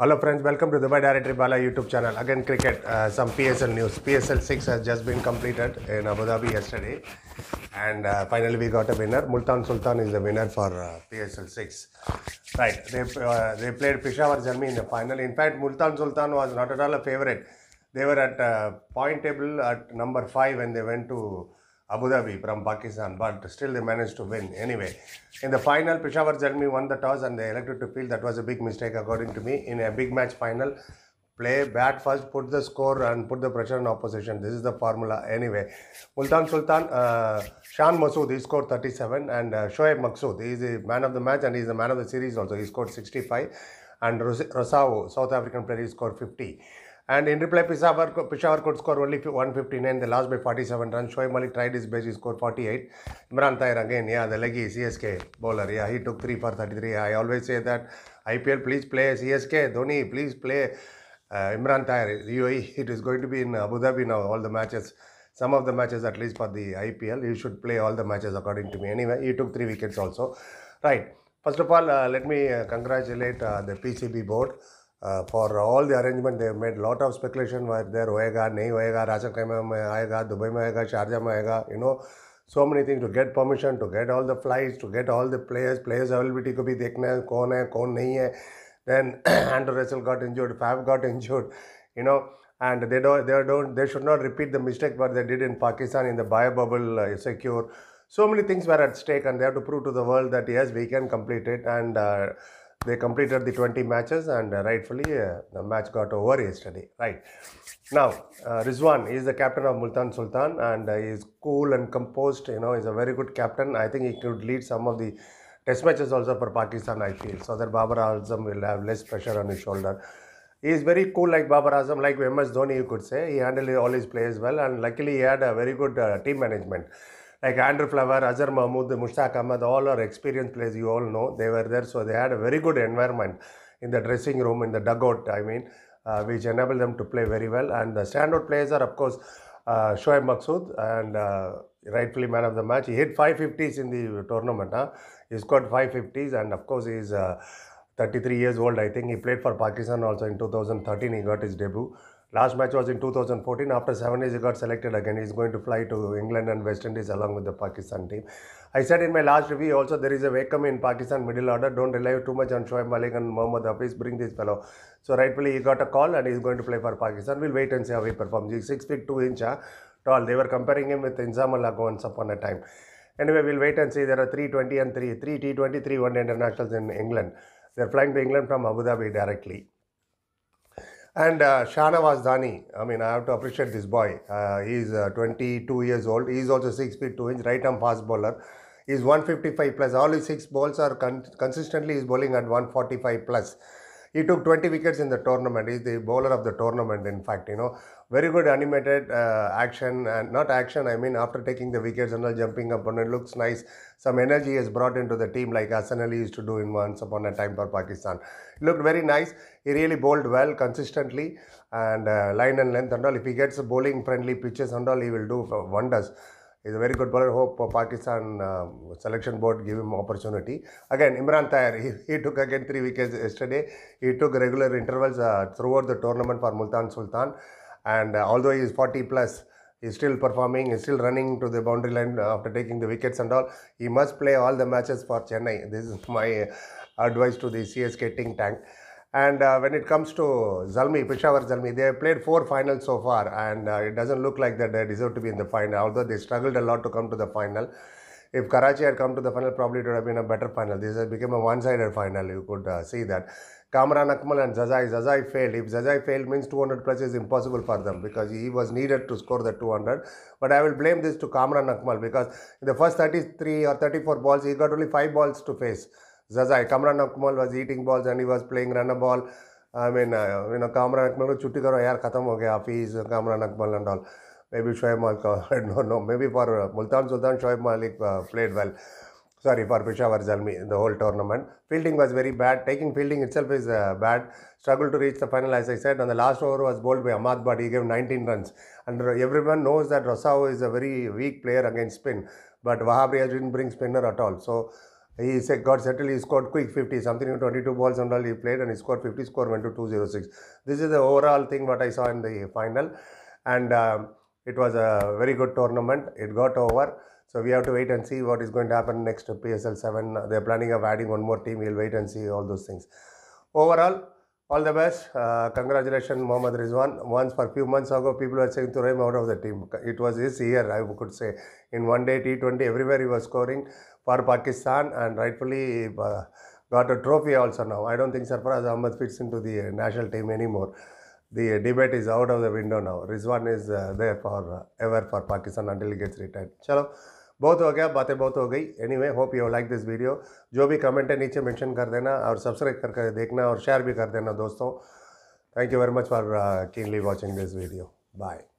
Hello friends, welcome to Dubai Directory Bala YouTube channel. Again cricket, uh, some PSL news. PSL 6 has just been completed in Abu Dhabi yesterday and uh, finally we got a winner. Multan Sultan is the winner for uh, PSL 6. Right, they, uh, they played Peshawar Jammi in the final. In fact, Multan Sultan was not at all a favourite. They were at uh, point table at number 5 when they went to Abu Dhabi from Pakistan, but still they managed to win. Anyway, in the final, Peshawar Jalmi won the toss and they elected to field. That was a big mistake, according to me. In a big match final, play bat first, put the score and put the pressure on opposition. This is the formula. Anyway, Multan Sultan, uh, Shan Masood, he scored 37 and uh, Shoaib Maksud, he is the man of the match and he is the man of the series also. He scored 65 and Rosao, South African player, he scored 50. And in reply, Peshawar, Peshawar could score only 159. They lost by 47 runs. Shoaib Malik tried his best. He scored 48. Imran Tahir again, yeah, the leggy CSK bowler. Yeah, he took 3 for 33. I always say that IPL, please play CSK. Dhoni, please play uh, Imran Tahir. UAE, it is going to be in Abu Dhabi now, all the matches. Some of the matches, at least for the IPL, you should play all the matches according to me. Anyway, he took 3 wickets also. Right. First of all, uh, let me uh, congratulate uh, the PCB board. For all the arrangement they made lot of speculation whether there होएगा नहीं होएगा राजक में आएगा Dubai में आएगा Sharjah में आएगा you know so many thing to get permission to get all the flights to get all the players players availability को भी देखना है कौन है कौन नहीं है then and Russell got injured Faf got injured you know and they don't they don't they should not repeat the mistake what they did in pakistan in the bio bubble uh, secure so many things were at stake and they have to prove to the world that yes we can complete it and uh, they completed the 20 matches and uh, rightfully uh, the match got over yesterday. Right. Now, uh, Rizwan is the captain of Multan Sultan and uh, he is cool and composed. You know, he's a very good captain. I think he could lead some of the test matches also for Pakistan, I feel, so that Babar Azam will have less pressure on his shoulder. He is very cool like Babar Azam, like MS Dhoni, you could say. He handled all his players well and luckily he had a very good uh, team management like Andrew Flower, Azhar Mahmood, Mushtaq Ahmad, all are experienced players, you all know. They were there, so they had a very good environment in the dressing room, in the dugout, I mean, uh, which enabled them to play very well. And the standout players are, of course, uh, Shoaib Maksud and uh, rightfully man of the match. He hit 550s in the tournament. Huh? He scored 550s and, of course, he's uh, 33 years old, I think. He played for Pakistan also in 2013. He got his debut. Last match was in 2014. After seven years, he got selected again. He's going to fly to England and West Indies along with the Pakistan team. I said in my last review also there is a vacuum in Pakistan middle order. Don't rely too much on Shoaib Malik and Mohammad Hafiz. Bring this fellow. So rightfully he got a call and he's going to play for Pakistan. We'll wait and see how he performs. He's six feet two inch tall. They were comparing him with Inzam Allah once upon a time. Anyway, we'll wait and see. There are 320 and 3, 3 T20, 3 1 internationals in England. They're flying to England from Abu Dhabi directly. And uh, Shahnawaz Dhani, I mean, I have to appreciate this boy. Uh, is uh, 22 years old. He is also 6 feet 2 inch, right arm fast bowler. He is 155 plus. All his six balls are con consistently he's bowling at 145 plus. He took 20 wickets in the tournament. He's the bowler of the tournament, in fact. You know, very good animated uh, action and not action. I mean, after taking the wickets and all jumping up and it looks nice. Some energy is brought into the team like Hassan Ali used to do in once upon a time for Pakistan. It looked very nice. He really bowled well consistently and uh, line and length and all. If he gets bowling friendly pitches and all, he will do uh, wonders is a very good bowler. Hope uh, Pakistan uh, selection board give him opportunity. Again, Imran Tahir, he, he, took again three wickets yesterday. He took regular intervals uh, throughout the tournament for Multan Sultan. And uh, although he is 40 plus, he's still performing, he's still running to the boundary line uh, after taking the wickets and all. He must play all the matches for Chennai. This is my advice to the CSK think tank. And uh, when it comes to Zalmi, Peshawar Zalmi, they have played four finals so far, and uh, it doesn't look like that they deserve to be in the final, although they struggled a lot to come to the final. If Karachi had come to the final, probably it would have been a better final. This has become a one sided final, you could uh, see that. Kamran Akmal and Zazai, Zazai failed. If Zazai failed, means 200 plus is impossible for them because he was needed to score the 200. But I will blame this to Kamran Akmal because in the first 33 or 34 balls, he got only 5 balls to face. Zazai. Kamran Akmal was eating balls and he was playing run ball. I mean, uh, you know, Kamran Akmal was chutti karo, Yeah, khatam ho gaya, Kamran Akmal and all. Maybe Shoaib Malik, no, no, maybe for uh, Multan Sultan, Shoaib Malik uh, played well. Sorry, for Peshawar Zalmi, the whole tournament. Fielding was very bad. Taking fielding itself is uh, bad. Struggled to reach the final, as I said. And the last over was bowled by Ahmad but He gave 19 runs. And uh, everyone knows that Rosao is a very weak player against spin. But Wahab Riaz didn't bring spinner at all. So, he said, got settled, he scored quick 50, something in 22 balls and all he played and he scored 50, score went to 206. This is the overall thing what I saw in the final and um, it was a very good tournament. It got over. So we have to wait and see what is going to happen next to PSL 7. They're planning of adding one more team. We'll wait and see all those things. Overall, all the best. Uh, congratulations, Mohammad Rizwan. Once for a few months ago, people were saying to him out of the team. It was his year, I could say. In one day, T20, everywhere he was scoring. for Pakistan and rightfully uh, got a trophy also now. I don't think Sarfaraz Ahmed fits into the national team anymore. The debate is out of the window now. Rizwan is uh, there for uh, ever for Pakistan until he gets retired. Chalo. बहुत हो गया बातें बहुत हो गई anyway hope you like this video जो भी comment है नीचे मेंशन कर देना और सब्सक्राइब करके कर देखना और शेयर भी कर देना दोस्तों thank you very much for keenly watching this video bye